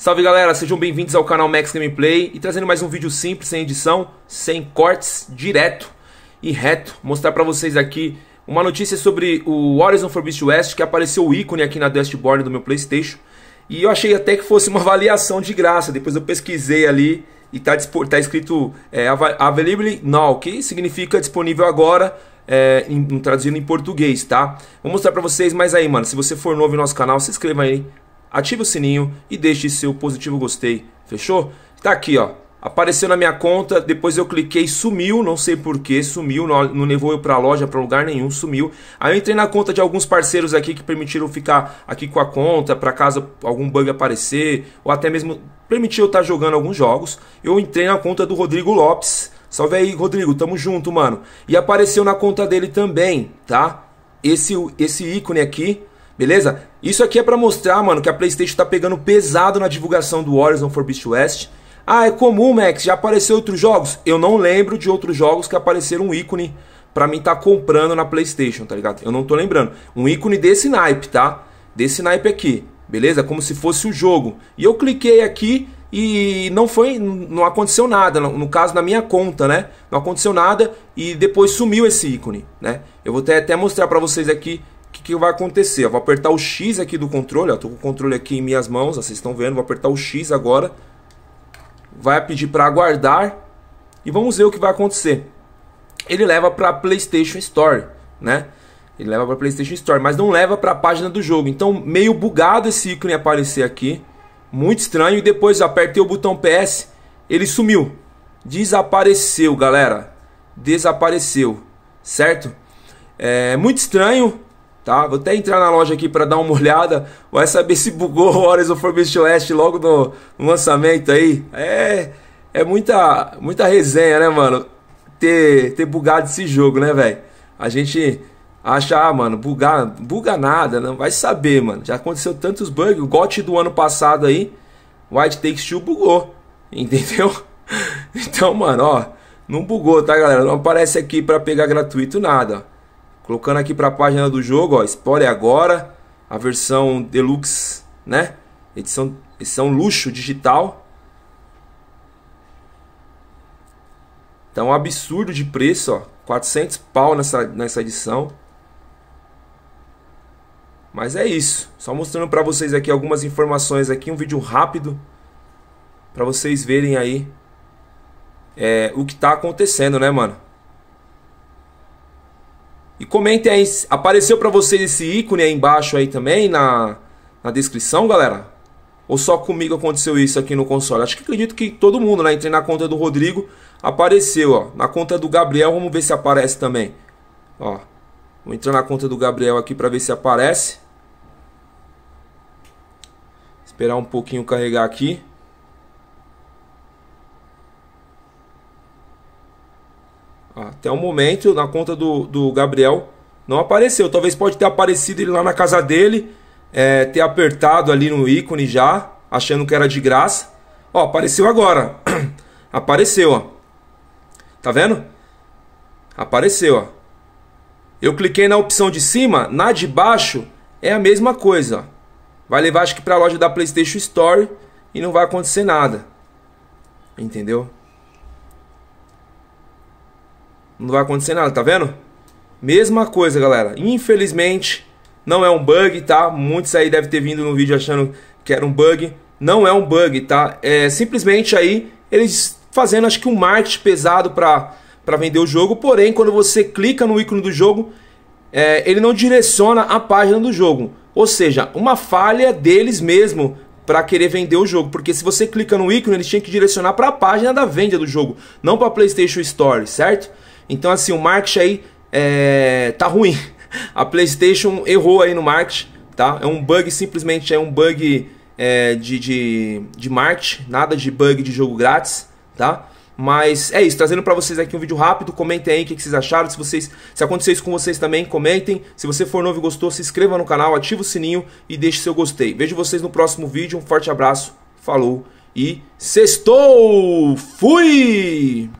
Salve galera, sejam bem-vindos ao canal Max Gameplay e trazendo mais um vídeo simples, sem edição, sem cortes, direto e reto. Mostrar para vocês aqui uma notícia sobre o Horizon Forbidden West, que apareceu o ícone aqui na dashboard do meu Playstation. E eu achei até que fosse uma avaliação de graça, depois eu pesquisei ali e tá, tá escrito é, Available Now, que significa disponível agora, é, em, traduzindo em português, tá? Vou mostrar pra vocês, mas aí, mano, se você for novo no nosso canal, se inscreva aí, ative o sininho e deixe seu positivo gostei. Fechou? Tá aqui, ó. Apareceu na minha conta, depois eu cliquei, sumiu, não sei porquê, sumiu, não, não levou eu pra loja, pra lugar nenhum, sumiu. Aí eu entrei na conta de alguns parceiros aqui que permitiram ficar aqui com a conta, pra caso algum bug aparecer, ou até mesmo permitiu eu estar tá jogando alguns jogos. Eu entrei na conta do Rodrigo Lopes. Salve aí, Rodrigo, tamo junto, mano. E apareceu na conta dele também, tá? Esse, esse ícone aqui, Beleza? Isso aqui é para mostrar, mano, que a PlayStation tá pegando pesado na divulgação do Horizon Forbidden West. Ah, é comum, Max, já apareceu outros jogos? Eu não lembro de outros jogos que apareceram um ícone para mim tá comprando na PlayStation, tá ligado? Eu não tô lembrando. Um ícone desse naipe, tá? Desse naipe aqui, beleza? Como se fosse o jogo. E eu cliquei aqui e não foi, não aconteceu nada, no caso na minha conta, né? Não aconteceu nada e depois sumiu esse ícone, né? Eu vou até, até mostrar para vocês aqui que, que vai acontecer? Eu vou apertar o X aqui do controle, eu tô com o controle aqui em minhas mãos, ó, vocês estão vendo, vou apertar o X agora. Vai pedir para aguardar e vamos ver o que vai acontecer. Ele leva para PlayStation Store, né? Ele leva para PlayStation Store, mas não leva para a página do jogo. Então, meio bugado esse ícone aparecer aqui, muito estranho. E depois apertei o botão PS, ele sumiu, desapareceu, galera, desapareceu, certo? É muito estranho, tá? Vou até entrar na loja aqui para dar uma olhada, vai saber se bugou o Horizon Forbidden West logo no, no, lançamento aí. É é muita muita resenha, né, mano? Ter ter bugado esse jogo, né, velho? A gente acha, ah, mano, bugar, buga nada, não vai saber, mano. Já aconteceu tantos bugs, o GOT do ano passado aí, White Takes Two bugou, entendeu? Então, mano, ó, não bugou, tá, galera? Não aparece aqui para pegar gratuito nada, ó. Colocando aqui para a página do jogo, ó, explore agora a versão deluxe, né? Edição, edição luxo digital. Tá um absurdo de preço, ó. 400 pau nessa, nessa edição. Mas é isso. Só mostrando para vocês aqui algumas informações aqui, um vídeo rápido para vocês verem aí é, o que tá acontecendo, né, mano? E comentem aí, apareceu para vocês esse ícone aí embaixo aí também na, na descrição, galera? Ou só comigo aconteceu isso aqui no console? Acho que acredito que todo mundo, né? Entrei na conta do Rodrigo, apareceu, ó. Na conta do Gabriel, vamos ver se aparece também. Ó, vou entrar na conta do Gabriel aqui para ver se aparece. Esperar um pouquinho carregar aqui. Até o momento, na conta do, do Gabriel, não apareceu. Talvez pode ter aparecido ele lá na casa dele, é, ter apertado ali no ícone já, achando que era de graça. Ó, apareceu agora. apareceu, ó. Tá vendo? Apareceu, ó. Eu cliquei na opção de cima, na de baixo é a mesma coisa. Ó. Vai levar acho que para a loja da PlayStation Store e não vai acontecer nada. Entendeu? Não vai acontecer nada, tá vendo? Mesma coisa, galera. Infelizmente, não é um bug, tá? Muitos aí devem ter vindo no vídeo achando que era um bug. Não é um bug, tá? É simplesmente aí eles fazendo, acho que um marketing pesado para vender o jogo. Porém, quando você clica no ícone do jogo, é, ele não direciona a página do jogo. Ou seja, uma falha deles mesmo para querer vender o jogo, porque se você clica no ícone, eles tinha que direcionar para a página da venda do jogo, não para PlayStation Store, certo? Então, assim, o marketing aí é, tá ruim. A PlayStation errou aí no marketing, tá? É um bug, simplesmente é um bug é, de, de, de marketing, nada de bug de jogo grátis, tá? Mas é isso, trazendo para vocês aqui um vídeo rápido, comentem aí o que, vocês acharam, se vocês, se acontecer isso com vocês também, comentem. Se você for novo e gostou, se inscreva no canal, ativa o sininho e deixe seu gostei. Vejo vocês no próximo vídeo, um forte abraço, falou e sextou! Fui!